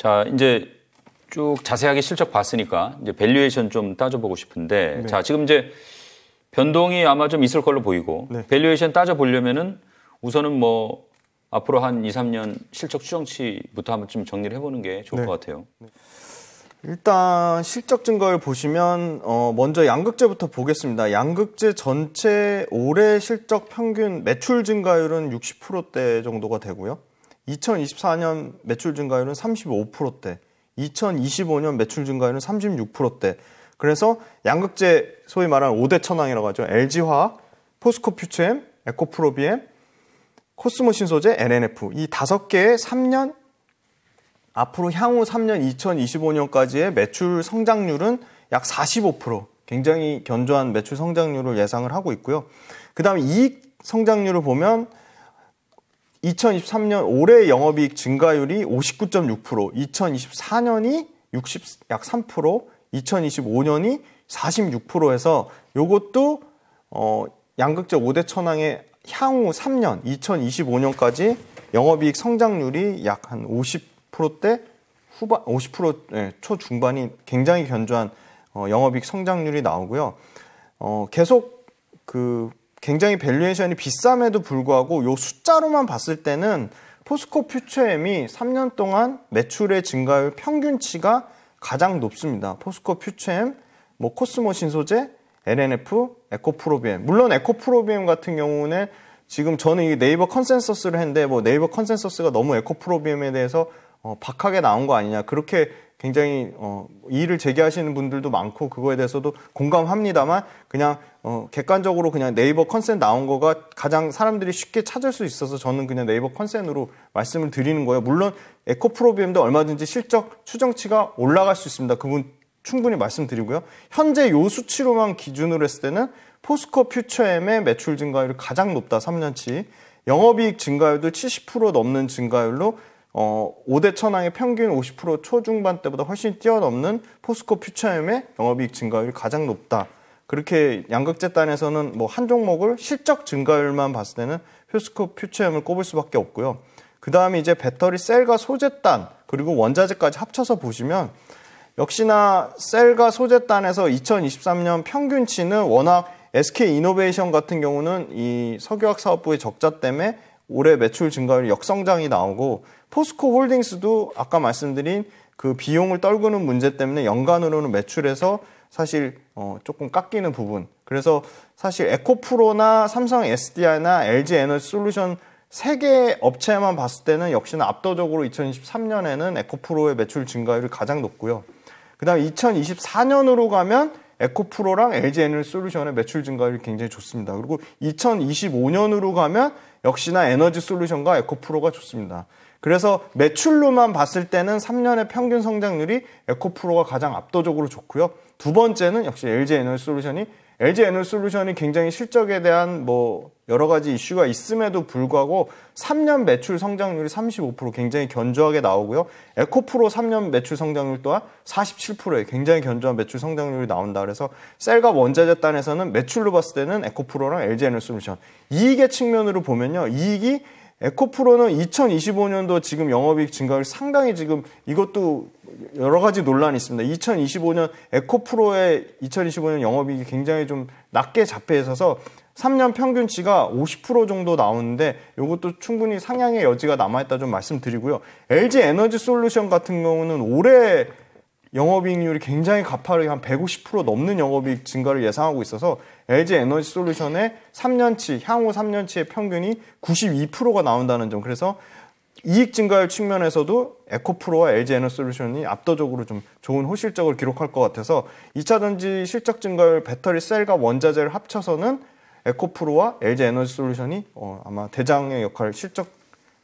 자, 이제 쭉 자세하게 실적 봤으니까 이제 밸류에이션 좀 따져보고 싶은데 네. 자, 지금 이제 변동이 아마 좀 있을 걸로 보이고 네. 밸류에이션 따져보려면은 우선은 뭐 앞으로 한 2, 3년 실적 추정치부터 한번 좀 정리를 해보는 게 좋을 네. 것 같아요. 네. 일단 실적 증가를 보시면 어 먼저 양극재부터 보겠습니다. 양극재 전체 올해 실적 평균 매출 증가율은 60%대 정도가 되고요. 2024년 매출 증가율은 35%대, 2025년 매출 증가율은 36%대. 그래서 양극재 소위 말하는 5대 천왕이라고 하죠. LG화학, 포스코 퓨처엠, 에코프로비엠, 코스모 신소재, NNF 이 다섯 개의 3년 앞으로 향후 3년 2025년까지의 매출 성장률은 약 45% 굉장히 견조한 매출 성장률을 예상을 하고 있고요. 그다음에 이익 성장률을 보면 2023년 올해 영업이익 증가율이 59.6%, 2024년이 60, 약 3%, 2025년이 46%에서 요것도 어, 양극적 5대 천왕의 향후 3년, 2025년까지 영업이익 성장률이 약 한 50%대 후반, 50% 네, 예, 초중반이 굉장히 견조한 어, 영업이익 성장률이 나오고요. 어, 계속 그 굉장히 밸류에이션이 비쌈에도 불구하고 요 숫자로만 봤을 때는 포스코 퓨처엠이 3년 동안 매출의 증가율 평균치가 가장 높습니다. 포스코 퓨처엠, 뭐 코스모 신소재, LNF, 에코프로비엠. 물론 에코프로비엠 같은 경우는 지금 저는 이 네이버 컨센서스를 했는데 뭐 네이버 컨센서스가 너무 에코프로비엠에 대해서 어, 박하게 나온 거 아니냐 그렇게 굉장히 어, 이의를 제기하시는 분들도 많고 그거에 대해서도 공감합니다만 그냥 어, 객관적으로 그냥 네이버 컨셉 나온 거가 가장 사람들이 쉽게 찾을 수 있어서 저는 그냥 네이버 컨셉으로 말씀을 드리는 거예요. 물론 에코 프로비엠도 얼마든지 실적 추정치가 올라갈 수 있습니다. 그분 충분히 말씀드리고요. 현재 요 수치로만 기준으로 했을 때는 포스코 퓨처엠의 매출 증가율이 가장 높다, 3년치. 영업이익 증가율도 70% 넘는 증가율로 어, 5대 천왕의 평균 50%초중반때보다 훨씬 뛰어넘는 포스코 퓨처엠의 영업이익 증가율이 가장 높다. 그렇게 양극재단에서는 뭐 한 종목을 실적 증가율만 봤을 때는 휴스코 퓨처엠을 꼽을 수밖에 없고요. 그 다음에 이제 배터리 셀과 소재단 그리고 원자재까지 합쳐서 보시면 역시나 셀과 소재단에서 2023년 평균치는 워낙 SK 이노베이션 같은 경우는 이 석유학 사업부의 적자 때문에 올해 매출 증가율 역성장이 나오고 포스코 홀딩스도 아까 말씀드린 그 비용을 떨구는 문제 때문에 연간으로는 매출에서 사실 어, 조금 깎이는 부분. 그래서 사실 에코프로나 삼성 SDI나 LG 에너지 솔루션 세 개 업체만 봤을 때는 역시나 압도적으로 2023년에는 에코프로의 매출 증가율이 가장 높고요. 그다음 2024년으로 가면 에코프로랑 LG 에너지 솔루션의 매출 증가율이 굉장히 좋습니다. 그리고 2025년으로 가면 역시나 에너지 솔루션과 에코프로가 좋습니다. 그래서 매출로만 봤을 때는 3년의 평균 성장률이 에코프로가 가장 압도적으로 좋고요. 두 번째는 역시 LG 에너지 솔루션이 LG 에너지 솔루션이 굉장히 실적에 대한 뭐 여러 가지 이슈가 있음에도 불구하고 3년 매출 성장률이 35% 굉장히 견조하게 나오고요. 에코프로 3년 매출 성장률 또한 47%에 굉장히 견조한 매출 성장률이 나온다. 그래서 셀과 원자재 단에서는 매출로 봤을 때는 에코프로랑 LG 에너지 솔루션 이익의 측면으로 보면요. 이익이 에코프로는 2025년도 지금 영업이익 증가율 상당히 지금 이것도 여러 가지 논란이 있습니다. 2025년 에코프로의 2025년 영업이익이 굉장히 좀 낮게 잡혀 있어서 3년 평균치가 50% 정도 나오는데 이것도 충분히 상향의 여지가 남아있다 좀 말씀드리고요. LG 에너지 솔루션 같은 경우는 올해 영업이익률이 굉장히 가파르게 한 150% 넘는 영업이익 증가를 예상하고 있어서 LG 에너지 솔루션의 3년치, 향후 3년치의 평균이 92%가 나온다는 점. 그래서 이익 증가율 측면에서도 에코프로와 LG 에너지 솔루션이 압도적으로 좀 좋은 호실적을 기록할 것 같아서 2차 전지 실적 증가율 배터리 셀과 원자재를 합쳐서는 에코프로와 LG 에너지 솔루션이 어, 아마 대장의 역할 실적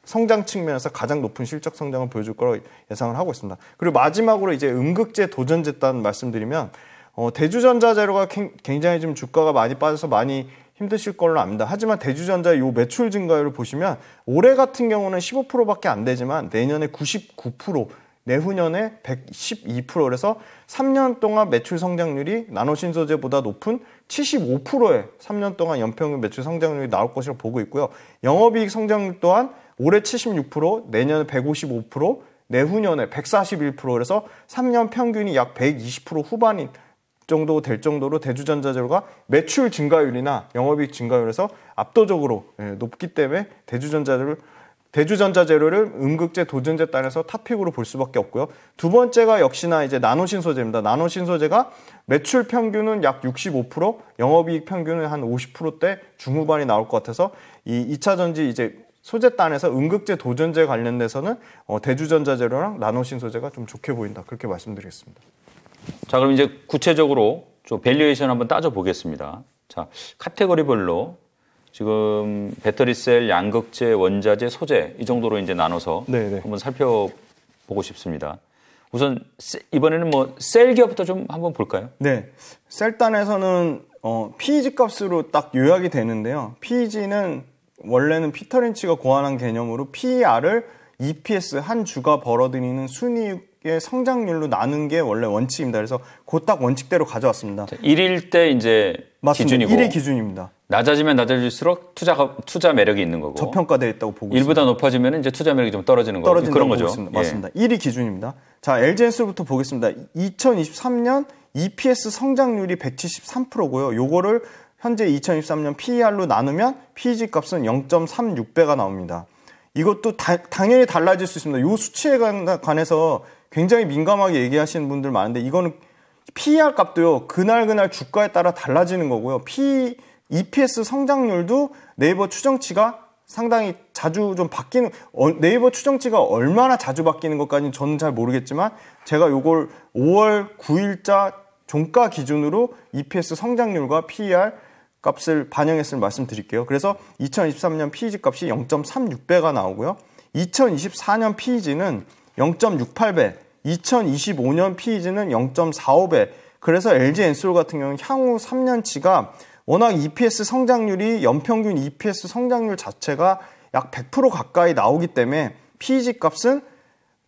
성장 측면에서 가장 높은 실적 성장을 보여줄 거라고 예상을 하고 있습니다. 그리고 마지막으로 이제 음극재 도전재단 말씀드리면 어, 대주전자재료가 굉장히 좀 주가가 많이 빠져서 많이 힘드실 걸로 압니다. 하지만 대주전자요 매출 증가율을 보시면 올해 같은 경우는 15%밖에 안 되지만 내년에 99%, 내후년에 112% 그래서 3년 동안 매출 성장률이 나노신소재보다 높은 75%의 3년 동안 연평균 매출 성장률이 나올 것으로 보고 있고요. 영업이익 성장률 또한 올해 76%, 내년에 155%, 내후년에 141% 그래서 3년 평균이 약 120% 후반인 정도 될 정도로 대주전자재료가 매출 증가율이나 영업이익 증가율에서 압도적으로 예, 높기 때문에 대주전자재료를 대주전자재료를 음극재, 도전재 단에서 탑픽으로 볼 수밖에 없고요. 두 번째가 역시나 이제 나노신소재입니다. 나노신소재가 매출 평균은 약 65%, 영업이익 평균은 한 50%대 중후반이 나올 것 같아서 이 2차 전지 이제 소재단에서 응급제 도전재 관련돼서는 어, 대주전자 재료랑 나노신 소재가 좀 좋게 보인다. 그렇게 말씀드리겠습니다. 자, 그럼 이제 구체적으로 좀 밸류에이션 한번 따져 보겠습니다. 자, 카테고리별로 지금 배터리셀, 양극재, 원자재, 소재 이 정도로 이제 나눠서 네네. 네. 한번 살펴보고 싶습니다. 우선 이번에는 뭐 셀 기업부터 좀 한번 볼까요? 네, 셀단에서는 어, PEG 값으로 딱 요약이 되는데요. PEG는 원래는 피터 렌치가 고안한 개념으로 PER을 EPS 한 주가 벌어들이는 순이익의 성장률로 나눈 게 원래 원칙입니다. 그래서 곧딱 원칙대로 가져왔습니다. 1일 때 이제 맞습니다. 기준이고 1일 기준입니다. 낮아지면 낮아질수록 투자 투자 매력이 있는 거고 저평가돼 있다고 보고 1보다 높아지면 이제 투자 매력이 좀 떨어지는 거 그런 거죠. 있습니다. 맞습니다. 1위 예. 기준입니다. 자, LG엔솔부터 보겠습니다. 2023년 EPS 성장률이 173%고요. 요거를 현재 2023년 PER로 나누면 PEG 값은 0.36배가 나옵니다. 이것도 다, 당연히 달라질 수 있습니다. 이 수치에 관해서 굉장히 민감하게 얘기하시는 분들 많은데 이거는 PER 값도요. 그날 그날 주가에 따라 달라지는 거고요. P EPS 성장률도 네이버 추정치가 상당히 자주 좀 바뀌는 어, 네이버 추정치가 얼마나 자주 바뀌는 것까지는 저는 잘 모르겠지만 제가 요걸 5월 9일자 종가 기준으로 EPS 성장률과 PER 값을 반영했을 말씀드릴게요. 그래서 2023년 PEG 값이 0.36배가 나오고요. 2024년 PEG는 0.68배, 2025년 PEG는 0.45배. 그래서 LG 엔솔 같은 경우는 향후 3년치가 워낙 EPS 성장률이 연평균 EPS 성장률 자체가 약 100% 가까이 나오기 때문에 PEG 값은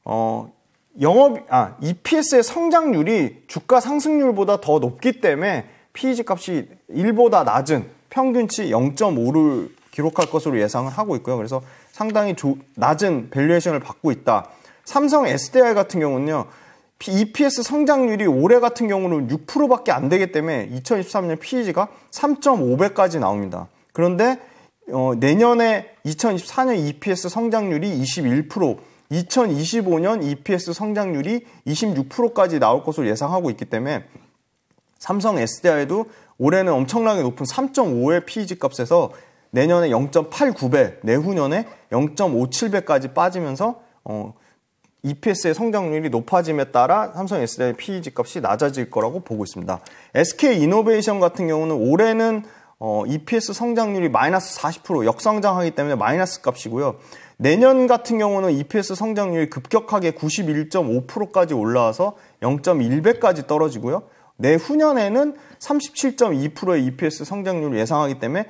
어 영업 아 EPS의 성장률이 주가 상승률보다 더 높기 때문에 PEG 값이 1보다 낮은 평균치 0.5를 기록할 것으로 예상을 하고 있고요. 그래서 상당히 조, 낮은 밸류에이션을 받고 있다. 삼성 SDI 같은 경우는요. EPS 성장률이 올해 같은 경우는 6%밖에 안 되기 때문에 2023년 PEG가 3.5배까지 나옵니다. 그런데 어, 내년에 2024년 EPS 성장률이 21%, 2025년 EPS 성장률이 26%까지 나올 것으로 예상하고 있기 때문에 삼성 SDI도 올해는 엄청나게 높은 3.5의 PEG 값에서 내년에 0.89배, 내후년에 0.57배까지 빠지면서 어, EPS의 성장률이 높아짐에 따라 삼성 SDI PEG 값이 낮아질 거라고 보고 있습니다. SK 이노베이션 같은 경우는 올해는 어, EPS 성장률이 마이너스 40% 역성장하기 때문에 마이너스 값이고요. 내년 같은 경우는 EPS 성장률이 급격하게 91.5%까지 올라와서 0.1배까지 떨어지고요. 내후년에는 37.2%의 EPS 성장률을 예상하기 때문에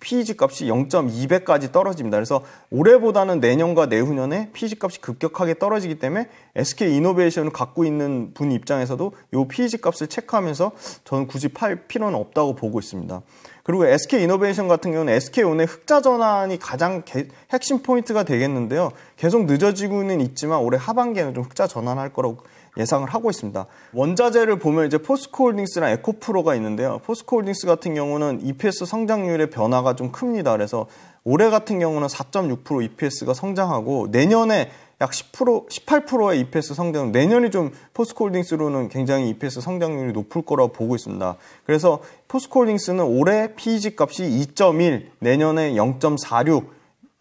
PEG 값이 0.2배까지 떨어집니다. 그래서 올해보다는 내년과 내후년에 PEG 값이 급격하게 떨어지기 때문에 SK 이노베이션을 갖고 있는 분 입장에서도 이 PEG 값을 체크하면서 저는 굳이 팔 필요는 없다고 보고 있습니다. 그리고 SK 이노베이션 같은 경우는 SK 온의 흑자 전환이 가장 개, 핵심 포인트가 되겠는데요. 계속 늦어지고는 있지만 올해 하반기에는 좀 흑자 전환할 거라고 예상을 하고 있습니다. 원자재를 보면 이제 포스코홀딩스랑 에코프로가 있는데요. 포스코홀딩스 같은 경우는 EPS 성장률의 변화가 좀 큽니다. 그래서 올해 같은 경우는 4.6% EPS가 성장하고 내년에 약 10%, 18%의 EPS 성장, 내년이 좀 포스코홀딩스로는 굉장히 EPS 성장률이 높을 거라고 보고 있습니다. 그래서 포스코홀딩스는 올해 PEG 값이 2.1, 내년에 0.46,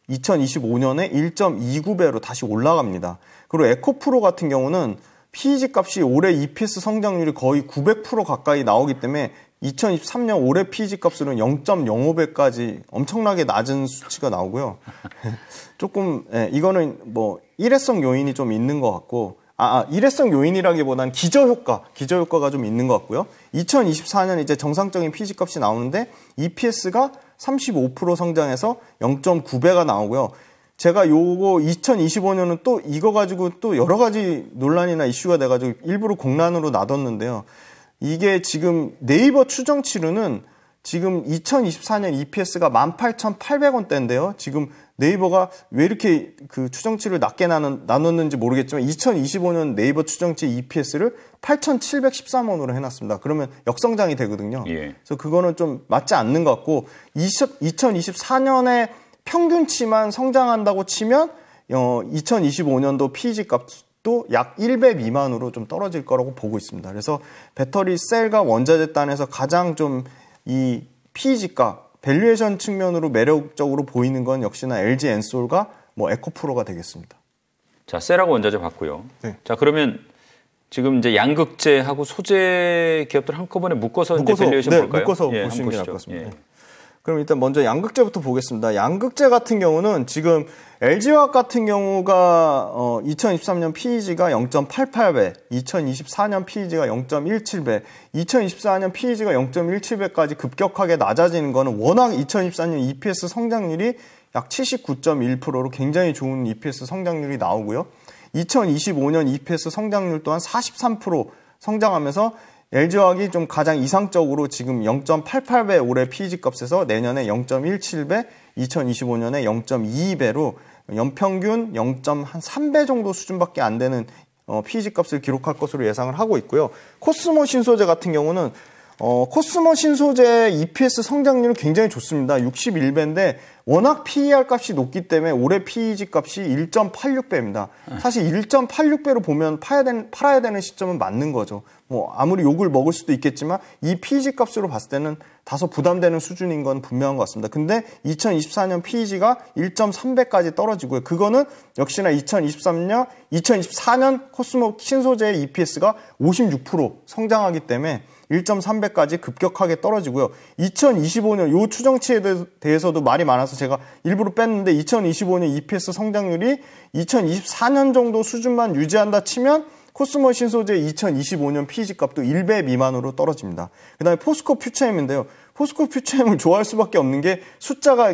2025년에 1.29배로 다시 올라갑니다. 그리고 에코프로 같은 경우는 PEG 값이 올해 EPS 성장률이 거의 900% 가까이 나오기 때문에 2023년 올해 PEG 값으로는 0.05배까지 엄청나게 낮은 수치가 나오고요. 조금 예, 이거는 뭐 일회성 요인이 좀 있는 것 같고 아, 아 일회성 요인이라기보다는 기저 효과, 기저 효과가 좀 있는 것 같고요. 2024년 이제 정상적인 PEG 값이 나오는데 EPS가 35% 성장해서 0.9배가 나오고요. 제가 요거 2025년은 또 이거 가지고 또 여러 가지 논란이나 이슈가 돼가지고 일부러 공란으로 놔뒀는데요. 이게 지금 네이버 추정치로는 지금 2024년 EPS가 18,800원대인데요. 지금 네이버가 왜 이렇게 그 추정치를 낮게 나눴는지 모르겠지만 2025년 네이버 추정치 EPS를 8,713원으로 해놨습니다. 그러면 역성장이 되거든요. 예. 그래서 그거는 좀 맞지 않는 것 같고 20, 2024년에 평균치만 성장한다고 치면 어, 2025년도 PEG 값도 약 1배 미만으로 좀 떨어질 거라고 보고 있습니다. 그래서 배터리 셀과 원자재 단에서 가장 좀 이 PEG 값 밸류에이션 측면으로 매력적으로 보이는 건 역시나 LG 엔솔과 뭐 에코프로가 되겠습니다. 자, 셀하고 원자재 봤고요. 네. 자, 그러면 지금 이제 양극재하고 소재 기업들 한꺼번에 묶어서 묶어서, 네, 볼까요? 묶어서 예, 보시는 게 나을 것 같습니다. 예. 그럼 일단 먼저 양극재부터 보겠습니다. 양극재 같은 경우는 지금 LG화학 같은 경우가 어, 2023년 PEG가 0.88배, 2024년 PEG가 0.17배, 2024년 PEG가 0.17배까지 급격하게 낮아지는 거는 워낙 2024년 EPS 성장률이 약 79.1%로 굉장히 좋은 EPS 성장률이 나오고요. 2025년 EPS 성장률 또한 43% 성장하면서 LG화학이 좀 가장 이상적으로 지금 0.88배 올해 PEG 값에서 내년에 0.17배, 2025년에 0.22배로 연평균 0.3배 정도 수준밖에 안 되는 어, PEG 값을 기록할 것으로 예상을 하고 있고요. 코스모 신소재 같은 경우는 어, 코스모 신소재 EPS 성장률은 굉장히 좋습니다. 61배인데 워낙 PER 값이 높기 때문에 올해 PEG 값이 1.86배입니다. 사실 1.86배로 보면 파야 된, 팔아야 되는 시점은 맞는 거죠. 뭐 아무리 욕을 먹을 수도 있겠지만 이 PEG 값으로 봤을 때는 다소 부담되는 수준인 건 분명한 것 같습니다. 근데 2024년 PEG가 1.3배까지 떨어지고요. 그거는 역시나 2023년, 2024년 코스모 신소재 EPS가 56% 성장하기 때문에 1.3배까지 급격하게 떨어지고요. 2025년 요 추정치에 대해서도 말이 많아서 제가 일부러 뺐는데 2025년 EPS 성장률이 2024년 정도 수준만 유지한다 치면 코스모 신소재 2025년 PEG 값도 1배 미만으로 떨어집니다. 그 다음에 포스코 퓨처엠인데요. 포스코 퓨처엠을 좋아할 수밖에 없는 게 숫자가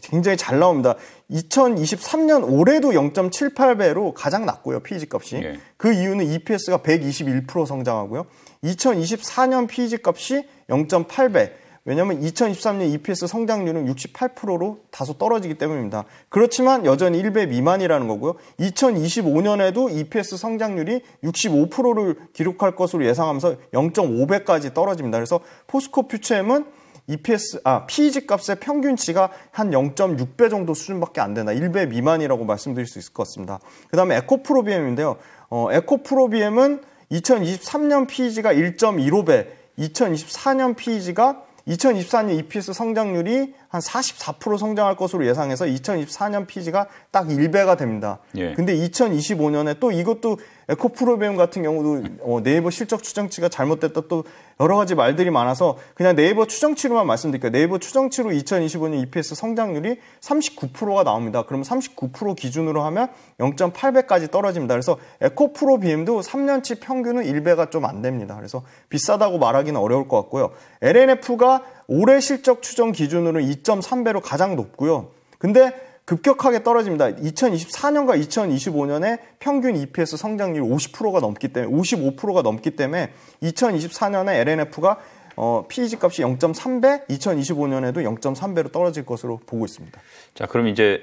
굉장히 잘 나옵니다. 2023년 올해도 0.78배로 가장 낮고요, PEG 값이. 예. 그 이유는 EPS가 121% 성장하고요. 2024년 PEG 값이 0.8배. 왜냐하면 2023년 EPS 성장률은 68%로 다소 떨어지기 때문입니다. 그렇지만 여전히 1배 미만이라는 거고요. 2025년에도 EPS 성장률이 65%를 기록할 것으로 예상하면서 0.5배까지 떨어집니다. 그래서 포스코 퓨처엠은 EPS 아 PEG 값의 평균치가 한 0.6배 정도 수준밖에 안 되나, 1배 미만이라고 말씀드릴 수 있을 것 같습니다. 그다음에 에코프로비엠인데요. 어, 에코프로비엠은 2023년 PEG가 1.15배, 2024년 PEG가 2024년 EPS 성장률이 한 44% 성장할 것으로 예상해서 2024년 PG가 딱 1배가 됩니다. 예. 근데 2025년에 또 이것도 에코프로비움 같은 경우도 어, 네이버 실적 추정치가 잘못됐다 또 여러 가지 말들이 많아서 그냥 네이버 추정치로만 말씀드릴게요. 네이버 추정치로 2025년 EPS 성장률이 39%가 나옵니다. 그러면 39% 기준으로 하면 0.8배까지 떨어집니다. 그래서 에코프로비움도 3년치 평균은 1배가 좀 안 됩니다. 그래서 비싸다고 말하기는 어려울 것 같고요. LNF가 올해 실적 추정 기준으로 2.3배로 가장 높고요. 근데 급격하게 떨어집니다. 2024년과 2025년에 평균 EPS 성장률 50%가 넘기 때문에 55%가 넘기 때문에 2024년에 LNF가 어, PEG 값이 0.3배, 2025년에도 0.3배로 떨어질 것으로 보고 있습니다. 자, 그럼 이제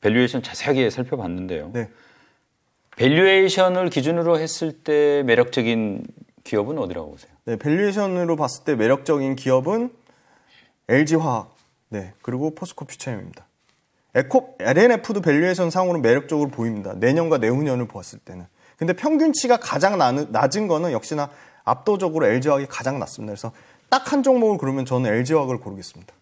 밸류에이션 자세하게 살펴봤는데요. 네. 밸류에이션을 기준으로 했을 때 매력적인 기업은 어디라고 보세요? 네, 밸류에이션으로 봤을 때 매력적인 기업은 LG화학, 네, 그리고 포스코 퓨처엠입니다. 에코, LNF도 밸류에이션 상으로 매력적으로 보입니다. 내년과 내후년을 보았을 때는. 근데 평균치가 가장 낮은 거는 역시나 압도적으로 LG화학이 가장 낮습니다. 그래서 딱 한 종목을 그러면 저는 LG화학을 고르겠습니다.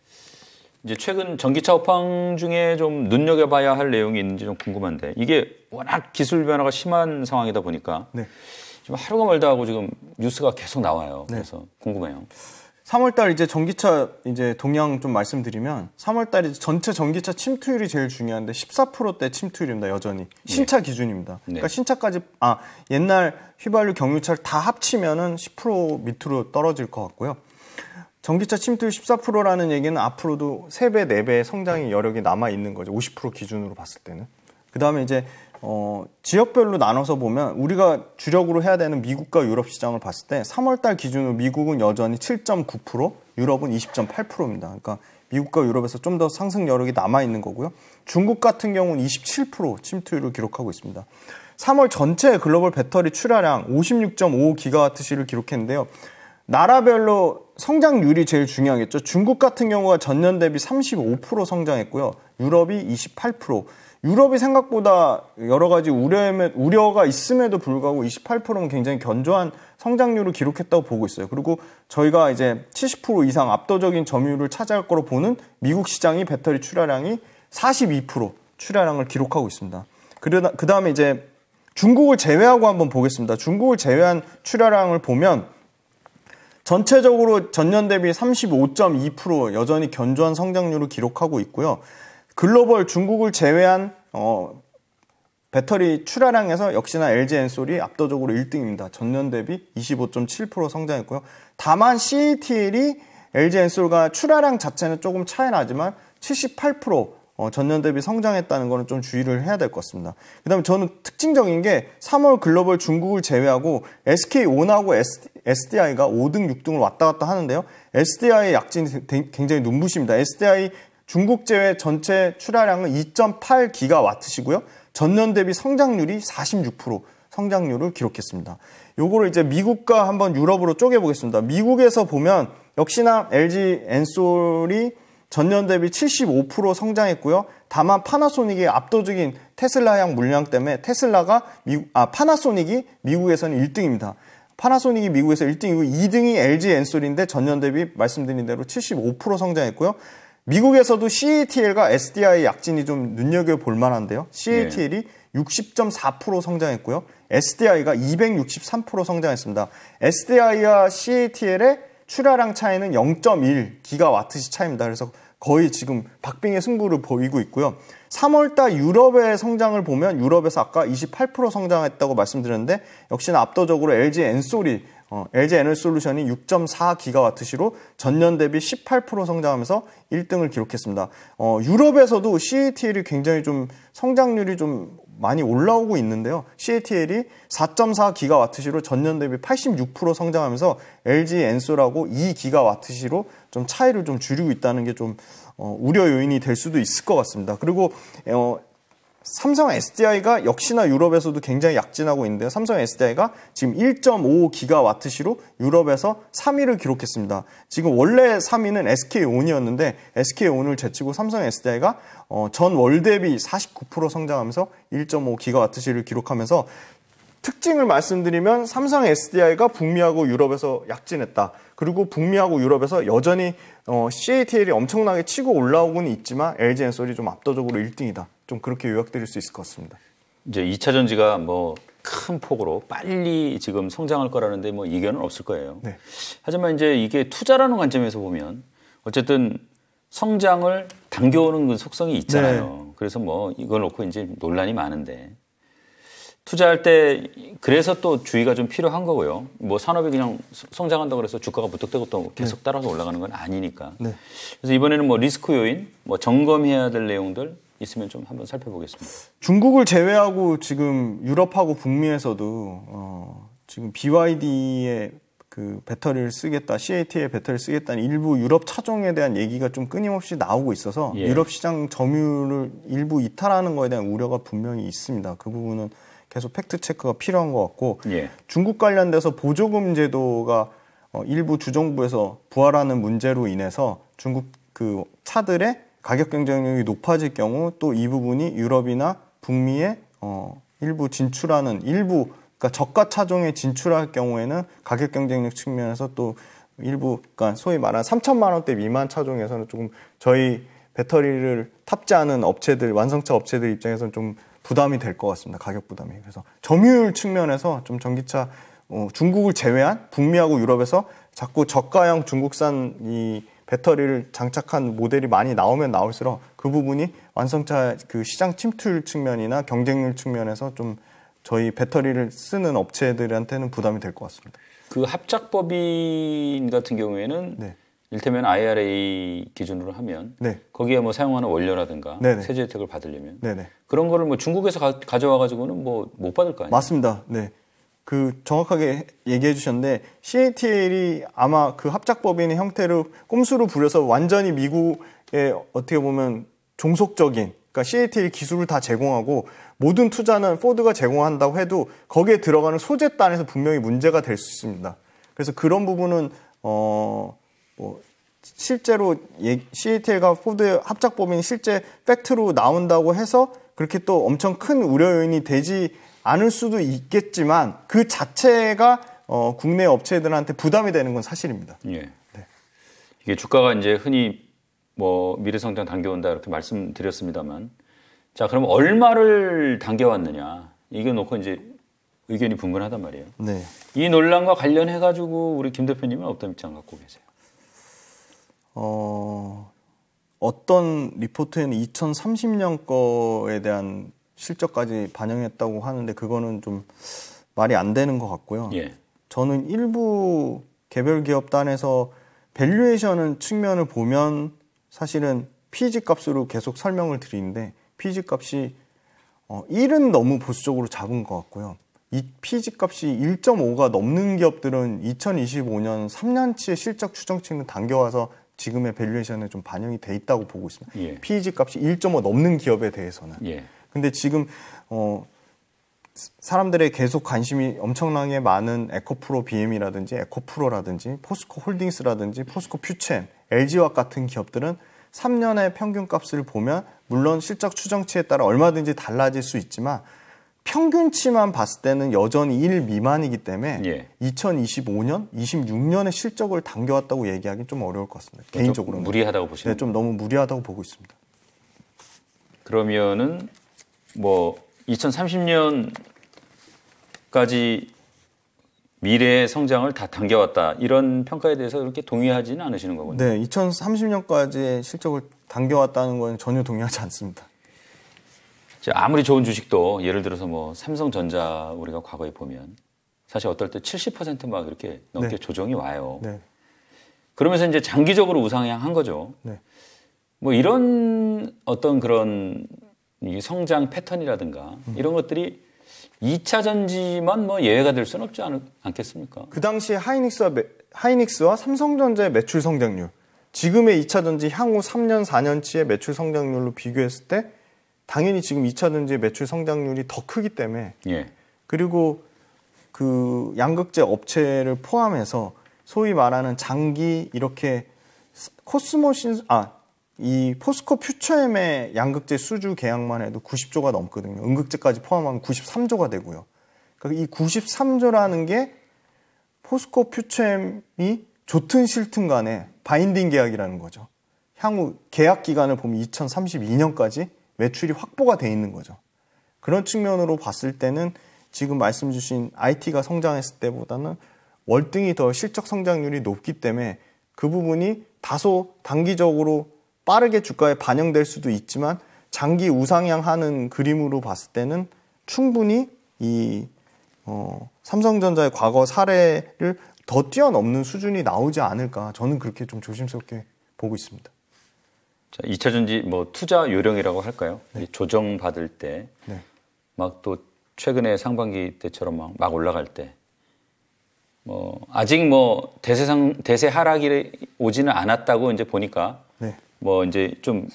이제 최근 전기차 업황 중에 좀 눈여겨봐야 할 내용이 있는지 좀 궁금한데 이게 워낙 기술 변화가 심한 상황이다 보니까 네. 지금 하루가 멀다 하고 지금 뉴스가 계속 나와요. 네. 그래서 궁금해요. 3월달 이제 전기차 이제 동향 좀 말씀드리면 3월달이 전체 전기차 침투율이 제일 중요한데 14%대 침투율입니다 여전히 네. 신차 네. 기준입니다. 네. 그러니까 신차까지 아 옛날 휘발유 경유차를 다 합치면은 10% 밑으로 떨어질 것 같고요. 전기차 침투율 14%라는 얘기는 앞으로도 3배, 4배 성장의 여력이 남아 있는 거죠. 50% 기준으로 봤을 때는. 그 다음에 이제 어, 지역별로 나눠서 보면 우리가 주력으로 해야 되는 미국과 유럽 시장을 봤을 때 3월달 기준으로 미국은 여전히 7.9%, 유럽은 20.8%입니다. 그러니까 미국과 유럽에서 좀 더 상승 여력이 남아 있는 거고요. 중국 같은 경우는 27% 침투율을 기록하고 있습니다. 3월 전체 글로벌 배터리 출하량 56.5기가와트시를 기록했는데요. 나라별로 성장률이 제일 중요하겠죠. 중국 같은 경우가 전년 대비 35% 성장했고요. 유럽이 28%. 유럽이 생각보다 여러 가지 우려에, 우려가 있음에도 불구하고 2 8는 굉장히 견조한 성장률을 기록했다고 보고 있어요. 그리고 저희가 이제 70% 이상 압도적인 점유율을 차지할 거로 보는 미국 시장이 배터리 출하량이 42% 출하량을 기록하고 있습니다그 다음에 이제 중국을 제외하고 한번 보겠습니다. 중국을 제외한 출하량을 보면 전체적으로 전년 대비 35.2% 여전히 견조한 성장률을 기록하고 있고요. 글로벌 중국을 제외한 어, 배터리 출하량에서 역시나 LG 엔솔이 압도적으로 1등입니다. 전년 대비 25.7% 성장했고요. 다만 CATL이 e LG 엔솔과 출하량 자체는 조금 차이 나지만 78% 어, 전년 대비 성장했다는 것은 좀 주의를 해야 될 것 같습니다. 그 다음에 저는 특징적인 게 3월 글로벌 중국을 제외하고 SK온하고 SDI가 5등, 6등을 왔다 갔다 하는데요. SDI의 약진이 굉장히 눈부십니다. SDI 중국 제외 전체 출하량은 2.8기가와트시고요. 전년 대비 성장률이 46% 성장률을 기록했습니다. 요거를 이제 미국과 한번 유럽으로 쪼개 보겠습니다. 미국에서 보면 역시나 LG 엔솔이 전년 대비 75% 성장했고요. 다만 파나소닉의 압도적인 테슬라향 물량 때문에 테슬라가 미, 아 파나소닉이 미국에서는 1등입니다. 파나소닉이 미국에서 1등이고 2등이 LG 엔솔인데 전년 대비 말씀드린 대로 75% 성장했고요. 미국에서도 CATL과 SDI 약진이 좀 눈여겨 볼 만한데요. CATL이 네. 60.4% 성장했고요. SDI가 263% 성장했습니다. SDI와 CATL의 출하량 차이는 0.1 기가와트시 차입니다. 그래서 거의 지금 박빙의 승부를 보이고 있고요. 3월달 유럽의 성장을 보면 유럽에서 아까 28% 성장했다고 말씀드렸는데 역시나 압도적으로 LG 엔솔이 어, LG 에너지 솔루션이 6.4기가와트시로 전년 대비 18% 성장하면서 1등을 기록했습니다. 어, 유럽에서도 CATL이 굉장히 좀 성장률이 좀 많이 올라오고 있는데요. CATL이 4.4기가와트시로 전년 대비 86% 성장하면서 LG 엔솔하고 2기가와트시로 좀 차이를 좀 줄이고 있다는 게좀 어, 우려 요인이 될 수도 있을 것 같습니다. 그리고 어, 삼성 SDI가 역시나 유럽에서도 굉장히 약진하고 있는데 요 삼성 SDI가 지금 1.5기가와트시로 유럽에서 3위를 기록했습니다. 지금 원래 3위는 SK온이었는데 SK온을 제치고 삼성 SDI가 어, 전월 대비 49% 성장하면서 1.5기가와트시를 기록하면서 특징을 말씀드리면 삼성 SDI가 북미하고 유럽에서 약진했다. 그리고 북미하고 유럽에서 여전히 어, CATL이 엄청나게 치고 올라오고는 있지만 LG 엔솔이 좀 압도적으로 1등이다. 좀 그렇게 요약드릴 수 있을 것 같습니다. 이제 2차 전지가 뭐 큰 폭으로 빨리 지금 성장할 거라는데 뭐 이견은 없을 거예요. 네. 하지만 이제 이게 투자라는 관점에서 보면 어쨌든 성장을 당겨오는 그 속성이 있잖아요. 네. 그래서 뭐 이걸 놓고 이제 논란이 많은데 투자할 때 그래서 또 주의가 좀 필요한 거고요. 뭐 산업이 그냥 성장한다고 그래서 주가가 무턱대고 또 계속 네. 따라서 올라가는 건 아니니까. 네. 그래서 이번에는 뭐 리스크 요인, 뭐 점검해야 될 내용들 있으면 좀 한번 살펴보겠습니다. 중국을 제외하고 지금 유럽하고 북미에서도 어 지금 BYD의 그 배터리를 쓰겠다, CAT의 배터리를 쓰겠다는 일부 유럽 차종에 대한 얘기가 좀 끊임없이 나오고 있어서 예. 유럽 시장 점유율을 일부 이탈하는 거에 대한 우려가 분명히 있습니다. 그 부분은 계속 팩트 체크가 필요한 것 같고 예. 중국 관련돼서 보조금 제도가 어, 일부 주정부에서 부활하는 문제로 인해서 중국 그 차들의 가격 경쟁력이 높아질 경우 또 이 부분이 유럽이나 북미에 어, 일부 진출하는 일부 그러니까 저가 차종에 진출할 경우에는 가격 경쟁력 측면에서 또 일부 그러니까 소위 말하는 3천만 원대 미만 차종에서는 조금 저희 배터리를 탑재하는 업체들 완성차 업체들 입장에서는 좀 부담이 될 것 같습니다. 가격 부담이. 그래서 점유율 측면에서 좀 전기차 어, 중국을 제외한 북미하고 유럽에서 자꾸 저가형 중국산 이 배터리를 장착한 모델이 많이 나오면 나올수록 그 부분이 완성차 그 시장 침투율 측면이나 경쟁률 측면에서 좀 저희 배터리를 쓰는 업체들한테는 부담이 될 것 같습니다. 그 합작법인 같은 경우에는 네. 일테면 IRA 기준으로 하면 네. 거기에 뭐 사용하는 원료라든가 네네. 세제 혜택을 받으려면 네네. 그런 거를 뭐 중국에서 가, 져와 가지고는 뭐 못 받을 거 아니에요. 맞습니다. 네. 그 정확하게 얘기해 주셨는데 CATL이 아마 그 합작법인의 형태로 꼼수로 부려서 완전히 미국에 어떻게 보면 종속적인 그러니까 CATL 기술을 다 제공하고 모든 투자는 포드가 제공한다고 해도 거기에 들어가는 소재 단에서 분명히 문제가 될 수 있습니다. 그래서 그런 부분은 어뭐 실제로 시애틀과 포드의 합작법인 실제 팩트로 나온다고 해서 그렇게 또 엄청 큰 우려 요인이 되지 않을 수도 있겠지만 그 자체가 어, 국내 업체들한테 부담이 되는 건 사실입니다. 예. 네. 이게 주가가 이제 흔히 뭐 미래 성장 당겨온다 이렇게 말씀드렸습니다만 자 그럼 얼마를 당겨왔느냐 이게 놓고 이제 의견이 분분하단 말이에요. 네. 이 논란과 관련해 가지고 우리 김 대표님은 어떤 입장 갖고 계세요? 어, 어떤 리포트에는 2030년 거에 대한 실적까지 반영했다고 하는데 그거는 좀 말이 안 되는 것 같고요. 예. 저는 일부 개별 기업 단에서 밸류에이션은 측면을 보면 사실은 피지 값으로 계속 설명을 드리는데 피지 값이 어, 1은 너무 보수적으로 잡은 것 같고요. 이 피지 값이 1.5가 넘는 기업들은 2025년 3년치의 실적 추정치는 당겨와서 지금의 밸류에이션에 좀 반영이 돼 있다고 보고 있습니다. 예. PEG 값이 1.5 넘는 기업에 대해서는. 예. 근데 지금 어 사람들의 계속 관심이 엄청나게 많은 에코프로 BM이라든지 에코프로라든지 포스코 홀딩스라든지 포스코 퓨첸, LG와 같은 기업들은 3년의 평균 값을 보면 물론 실적 추정치에 따라 얼마든지 달라질 수 있지만 평균치만 봤을 때는 여전히 1 미만이기 때문에 예. 2025년, 26년의 실적을 당겨왔다고 얘기하기는 좀 어려울 것 같습니다. 개인적으로 무리하다고 보시는 네, 좀 너무 무리하다고 보고 있습니다. 그러면은 뭐 2030년까지 미래의 성장을 다 당겨왔다 이런 평가에 대해서 그렇게 동의하지는 않으시는 거군요. 네, 2030년까지의 실적을 당겨왔다는 건 전혀 동의하지 않습니다. 아무리 좋은 주식도 예를 들어서 뭐 삼성전자 우리가 과거에 보면 사실 어떨 때 70%막 이렇게 넘게 네. 조정이 와요. 네. 그러면서 이제 장기적으로 우상향한 거죠. 네. 뭐 이런 어떤 그런 성장 패턴이라든가 음. 이런 것들이 2차 전지만 뭐 예외가 될 수는 없지 않, 않겠습니까? 그 당시에 하이닉스와, 매, 하이닉스와 삼성전자의 매출 성장률, 지금의 2차 전지 향후 3년, 4년치의 매출 성장률로 비교했을 때 당연히 지금 2차 전지 매출 성장률이 더 크기 때문에 예. 그리고 그 양극재 업체를 포함해서 소위 말하는 장기 이렇게 코스모 신아이 포스코 퓨처엠의 양극재 수주 계약만 해도 90조가 넘거든요. 음극재까지 포함하면 93조가 되고요. 그러니까 이 93조라는 게 포스코 퓨처엠이 좋든 싫든 간에 바인딩 계약이라는 거죠. 향후 계약 기간을 보면 2032년까지 매출이 확보가 돼 있는 거죠. 그런 측면으로 봤을 때는 지금 말씀 주신 IT가 성장했을 때보다는 월등히 더 실적 성장률이 높기 때문에 그 부분이 다소 단기적으로 빠르게 주가에 반영될 수도 있지만 장기 우상향하는 그림으로 봤을 때는 충분히 이 어, 삼성전자의 과거 사례를 더 뛰어넘는 수준이 나오지 않을까 저는 그렇게 좀 조심스럽게 보고 있습니다. 이차 전지 뭐 투자 요령이라고 할까요? 네. 조정 받을 때 네. 막또 최근에 상반기 때처럼 막, 막 올라갈 때 뭐 아직 뭐 대세상 대세 하락이 오지는 않았다고 이제 보니까 네. 뭐 이제 좀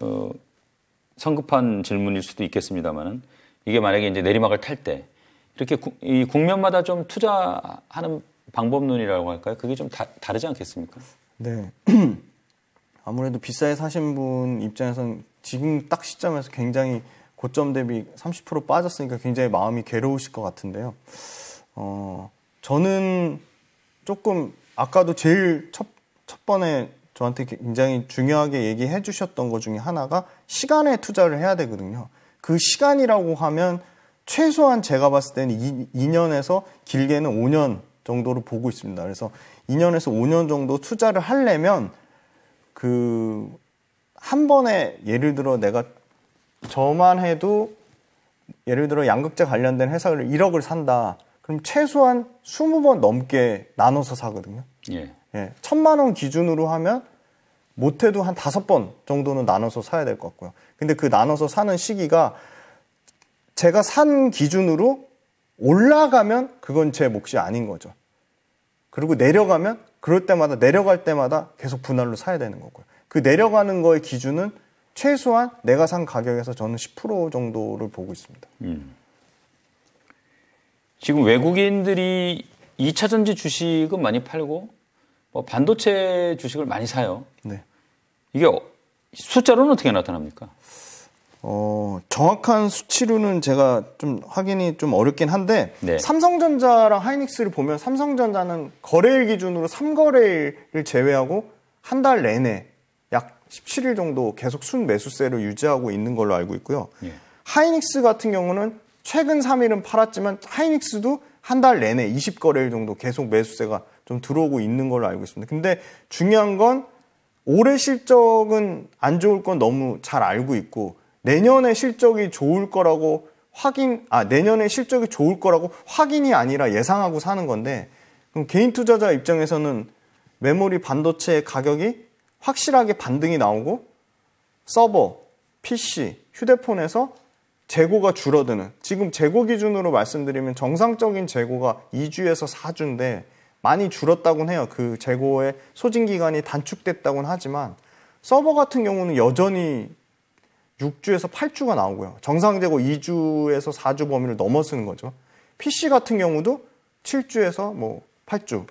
어, 성급한 질문일 수도 있겠습니다만은 이게 만약에 이제 내리막을 탈 때 이렇게 구, 이 국면마다 좀 투자하는 방법론이라고 할까요? 그게 좀 다, 다르지 않겠습니까? 네. 아무래도 비싸게 사신 분 입장에선 지금 딱 시점에서 굉장히 고점 대비 30% 빠졌으니까 굉장히 마음이 괴로우실 것 같은데요. 어, 저는 조금 아까도 제일 첫, 첫 번에 저한테 굉장히 중요하게 얘기해 주셨던 것 중에 하나가 시간에 투자를 해야 되거든요. 그 시간이라고 하면 최소한 제가 봤을 때는 2, 년에서 길게는 5년 정도로 보고 있습니다. 그래서 2년에서 5년 정도 투자를 하려면 그한 번에 예를 들어 내가 저만 해도 예를 들어 양극재 관련된 회사를 1억을 산다. 그럼 최소한 20번 넘게 나눠서 사거든요. 예. 예. 천만 원 기준으로 하면 못해도 한 다섯 번 정도는 나눠서 사야 될 것 같고요. 근데 그 나눠서 사는 시기가 제가 산 기준으로 올라가면 그건 제 몫이 아닌 거죠. 그리고 내려가면 그럴 때마다 내려갈 때마다 계속 분할로 사야 되는 거고요. 그 내려가는 거의 기준은 최소한 내가 산 가격에서 저는 10% 정도를 보고 있습니다. 음. 지금 외국인들이 2차 전지 주식은 많이 팔고 뭐 반도체 주식을 많이 사요. 네. 이게 어, 숫자로는 어떻게 나타납니까? 어, 정확한 수치로는 제가 좀 확인이 좀 어렵긴 한데 네. 삼성전자랑 하이닉스를 보면 삼성전자는 거래일 기준으로 3거래일을 제외하고 한 달 내내 약 17일 정도 계속 순매수세를 유지하고 있는 걸로 알고 있고요. 네. 하이닉스 같은 경우는 최근 3일은 팔았지만 하이닉스도 한 달 내내 20거래일 정도 계속 매수세가 좀 들어오고 있는 걸로 알고 있습니다. 근데 중요한 건 올해 실적은 안 좋을 건 너무 잘 알고 있고 내년에 실적이 좋을 거라고 확인, 아, 내년에 실적이 좋을 거라고 확인이 아니라 예상하고 사는 건데, 그럼 개인 투자자 입장에서는 메모리 반도체 가격이 확실하게 반등이 나오고, 서버, PC, 휴대폰에서 재고가 줄어드는, 지금 재고 기준으로 말씀드리면 정상적인 재고가 2주에서 4주인데, 많이 줄었다곤 해요. 그 재고의 소진 기간이 단축됐다곤 하지만, 서버 같은 경우는 여전히 6주에서 8주가 나오고요. 정상되고 2주에서 4주 범위를 넘어쓰는 거죠. PC 같은 경우도 7주에서 뭐 8주.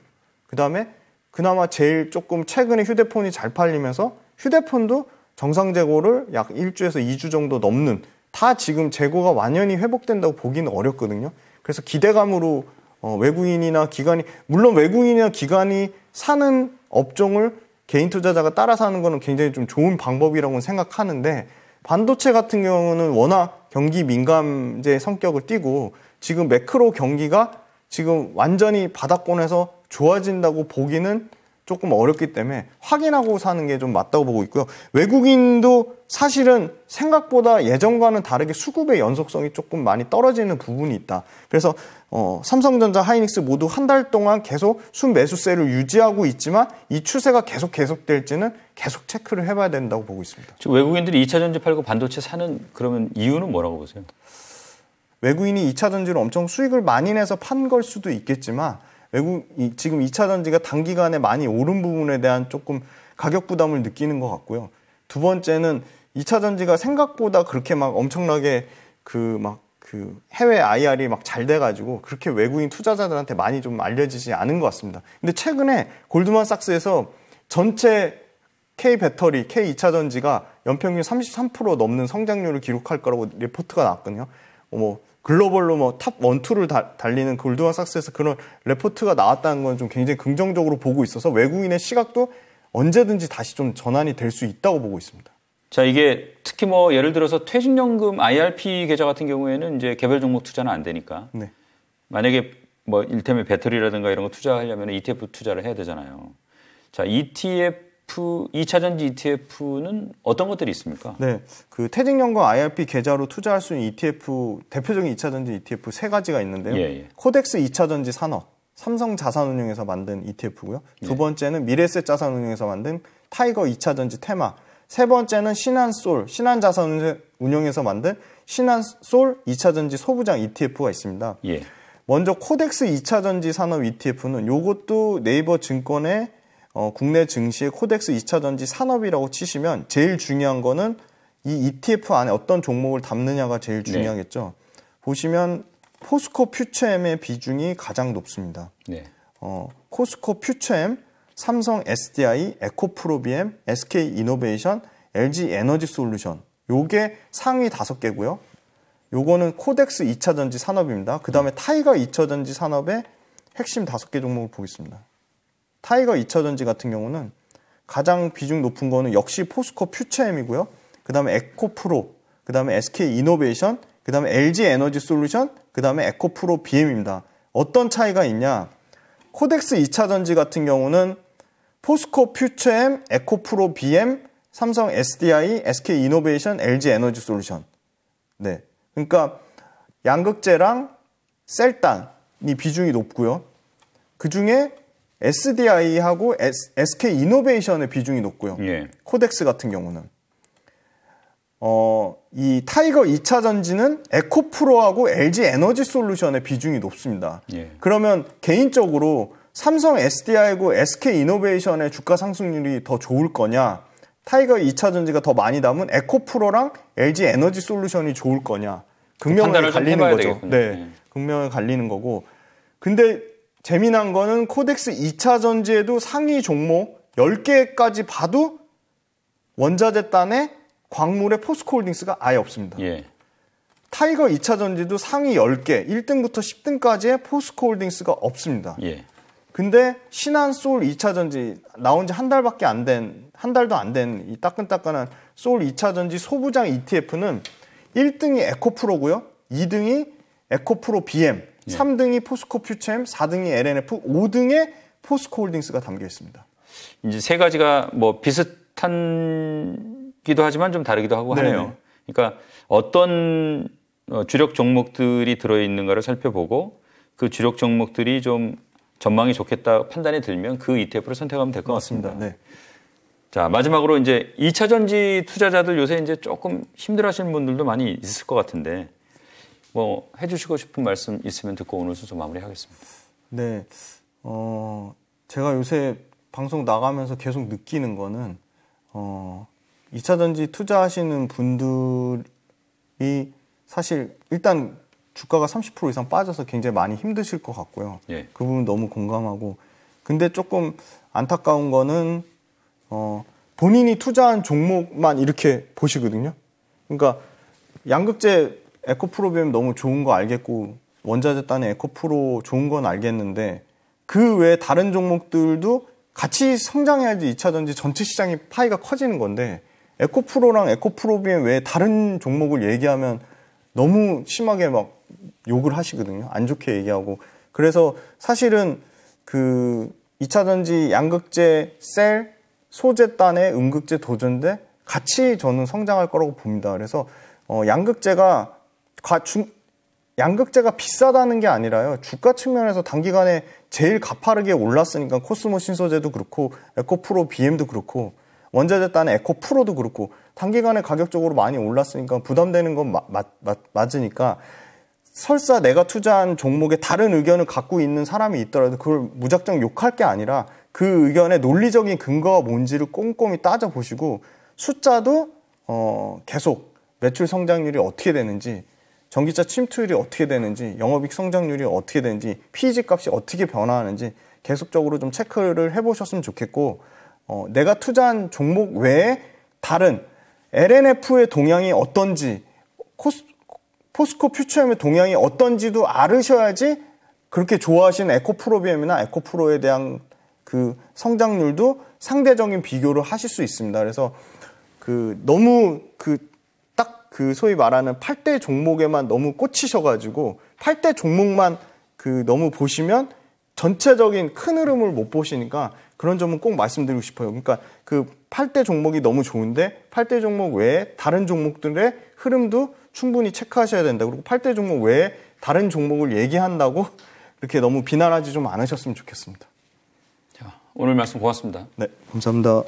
그 다음에 그나마 제일 조금 최근에 휴대폰이 잘 팔리면서 휴대폰도 정상 재고를 약 1주에서 2주 정도 넘는 다 지금 재고가 완연히 회복된다고 보기는 어렵거든요. 그래서 기대감으로 어, 외국인이나 기관이 물론 외국인이나 기관이 사는 업종을 개인 투자자가 따라 사는 거는 굉장히 좀 좋은 방법이라고 생각하는데 반도체 같은 경우는 워낙 경기 민감제 성격을 띠고 지금 매크로 경기가 지금 완전히 바닥권에서 좋아진다고 보기는 조금 어렵기 때문에 확인하고 사는 게 좀 맞다고 보고 있고요. 외국인도 사실은 생각보다 예전과는 다르게 수급의 연속성이 조금 많이 떨어지는 부분이 있다. 그래서 어, 삼성전자, 하이닉스 모두 한 달 동안 계속 순매수세를 유지하고 있지만 이 추세가 계속 계속될지는 계속 체크를 해봐야 된다고 보고 있습니다. 지금 외국인들이 2차 전지 팔고 반도체 사는 그러면 이유는 뭐라고 보세요? 외국인이 2차 전지를 엄청 수익을 많이 내서 판 걸 수도 있겠지만 외국 지금 2차 전지가 단기간에 많이 오른 부분에 대한 조금 가격 부담을 느끼는 것 같고요. 두 번째는 2차 전지가 생각보다 그렇게 막 엄청나게 그막그 그 해외 IR이 막 잘 돼가지고 그렇게 외국인 투자자들한테 많이 좀 알려지지 않은 것 같습니다. 근데 최근에 골드만삭스에서 전체 K 배터리, K 2차 전지가 연평균 33% 넘는 성장률을 기록할 거라고 리포트가 나왔거든요. 뭐 글로벌로 뭐탑 1, 2를 달리는 골드만삭스에서 그런 레포트가 나왔다는 건 좀 굉장히 긍정적으로 보고 있어서 외국인의 시각도 언제든지 다시 좀 전환이 될 수 있다고 보고 있습니다. 자, 이게 특히 뭐 예를 들어서 퇴직연금 IRP 계좌 같은 경우에는 이제 개별 종목 투자는 안 되니까. 네. 만약에 뭐일테의 배터리라든가 이런 거 투자하려면 ETF 투자를 해야 되잖아요. 자, ETF 2차전지 e ETF는 어떤 것들이 있습니까? 네. 그 퇴직연금 IRP 계좌로 투자할 수 있는 ETF, 대표적인 2차전지 ETF 세 가지가 있는데요. 예, 예. 코덱스 2차전지 산업, 삼성 자산운용에서 만든 ETF고요. 두 예. 번째는 미래세 자산운용에서 만든 타이거 2차전지 테마. 세 번째는 신한솔, 신한자산운용에서 만든 신한솔 2차전지 소부장 ETF가 있습니다. 예. 먼저 코덱스 2차전지 산업 ETF는 이것도 네이버 증권의 어, 국내 증시의 코덱스 2차 전지 산업이라고 치시면 제일 중요한 거는 이 ETF 안에 어떤 종목을 담느냐가 제일 네. 중요하겠죠. 네. 보시면 포스코 퓨처엠의 비중이 가장 높습니다. 네. 어, 코스코 퓨처엠, 삼성 SDI, 에코프로비엠, SK 이노베이션, LG 에너지 솔루션. 요게 상위 다섯 개고요. 요거는 코덱스 2차 전지 산업입니다. 그다음에 네. 타이거 2차 전지 산업의 핵심 다섯 개 종목을 보겠습니다. 타이거 2차 전지 같은 경우는 가장 비중 높은 거는 역시 포스코 퓨처엠이고요. 그 다음에 에코프로, 그 다음에 SK 이노베이션, 그 다음에 LG 에너지 솔루션, 그 다음에 에코프로 BM입니다. 어떤 차이가 있냐? 코덱스 2차 전지 같은 경우는 포스코 퓨처엠, 에코프로 BM, 삼성 SDI, SK 이노베이션, LG 에너지 솔루션. 네. 그러니까 양극재랑 셀단이 비중이 높고요. 그 중에 SDI하고 SK 이노베이션의 비중이 높고요. 예. 코덱스 같은 경우는 어, 이 타이거 2차 전지는 에코프로하고 LG 에너지 솔루션의 비중이 높습니다. 예. 그러면 개인적으로 삼성 SDI고 SK 이노베이션의 주가 상승률이 더 좋을 거냐? 타이거 2차 전지가 더 많이 담은 에코프로랑 LG 에너지 솔루션이 좋을 거냐? 그 극명하게 갈리는 거죠. 되겠군요. 네. 예. 극명하게 갈리는 거고. 근데 재미난 거는 코덱스 2차 전지에도 상위 종목 10개까지 봐도 원자재 단에 광물의 포스코홀딩스가 아예 없습니다. 예. 타이거 2차 전지도 상위 10개, 1등부터 10등까지의 포스코홀딩스가 없습니다. 예. 근데 신한 소울 2차 전지 나온 지 한 달밖에 안 된, 한 달도 안 된 이 따끈따끈한 소울 2차 전지 소부장 ETF는 1등이 에코프로고요. 2등이 에코프로 BM, 예. 3등이 포스코 퓨처엠 4등이 LNF, 5등에 포스코 홀딩스가 담겨 있습니다. 이제 세 가지가 뭐 비슷한기도 하지만 좀 다르기도 하고 네네. 하네요. 그러니까 어떤 어, 주력 종목들이 들어있는가를 살펴보고 그 주력 종목들이 좀 전망이 좋겠다 판단이 들면 그 ETF를 선택하면 될 것 같습니다. 네. 자, 마지막으로 이제 2차 전지 투자자들 요새 이제 조금 힘들어 하시는 분들도 많이 있을 것 같은데 뭐 해주시고 싶은 말씀 있으면 듣고 오늘 순서 마무리하겠습니다. 네, 어, 제가 요새 방송 나가면서 계속 느끼는 거는 어, 2차 전지 투자하시는 분들이 사실 일단 주가가 30% 이상 빠져서 굉장히 많이 힘드실 것 같고요. 예. 그 부분 너무 공감하고 근데 조금 안타까운 거는 어, 본인이 투자한 종목만 이렇게 보시거든요. 그러니까 양극재 에코프로비엠 너무 좋은 거 알겠고 원자재 딴에 에코프로 좋은 건 알겠는데 그 외에 다른 종목들도 같이 성장해야지 2차전지 전체 시장이 파이가 커지는 건데 에코프로랑 에코프로비엠 외 다른 종목을 얘기하면 너무 심하게 막 욕을 하시거든요. 안 좋게 얘기하고. 그래서 사실은 그 2차전지 양극재 셀 소재 단에 음극재 도전대 같이 저는 성장할 거라고 봅니다. 그래서 어, 양극재가 과중 양극재가 비싸다는 게 아니라요. 주가 측면에서 단기간에 제일 가파르게 올랐으니까 코스모 신소재도 그렇고 에코프로 BM도 그렇고 원자재 딴 에코프로도 그렇고 단기간에 가격적으로 많이 올랐으니까 부담되는 건 마, 마, 마, 맞으니까 설사 내가 투자한 종목에 다른 의견을 갖고 있는 사람이 있더라도 그걸 무작정 욕할 게 아니라 그 의견의 논리적인 근거가 뭔지를 꼼꼼히 따져보시고 숫자도 어, 계속 매출 성장률이 어떻게 되는지 전기차 침투율이 어떻게 되는지, 영업익 성장률이 어떻게 되는지, PEG 값이 어떻게 변화하는지 계속적으로 좀 체크를 해보셨으면 좋겠고, 어, 내가 투자한 종목 외에 다른 LNF의 동향이 어떤지, 코스, 포스코 퓨처엠의 동향이 어떤지도 알으셔야지 그렇게 좋아하시는 에코프로비엠이나 에코프로에 대한 그 성장률도 상대적인 비교를 하실 수 있습니다. 그래서 그 너무 그그 소위 말하는 8대 종목에만 너무 꽂히셔가지고 8대 종목만 그 너무 보시면 전체적인 큰 흐름을 못 보시니까 그런 점은 꼭 말씀드리고 싶어요. 그러니까 그 8대 종목이 너무 좋은데 8대 종목 외에 다른 종목들의 흐름도 충분히 체크하셔야 된다. 그리고 8대 종목 외에 다른 종목을 얘기한다고 이렇게 너무 비난하지 좀 않으셨으면 좋겠습니다. 자, 오늘 말씀 고맙습니다. 네, 감사합니다.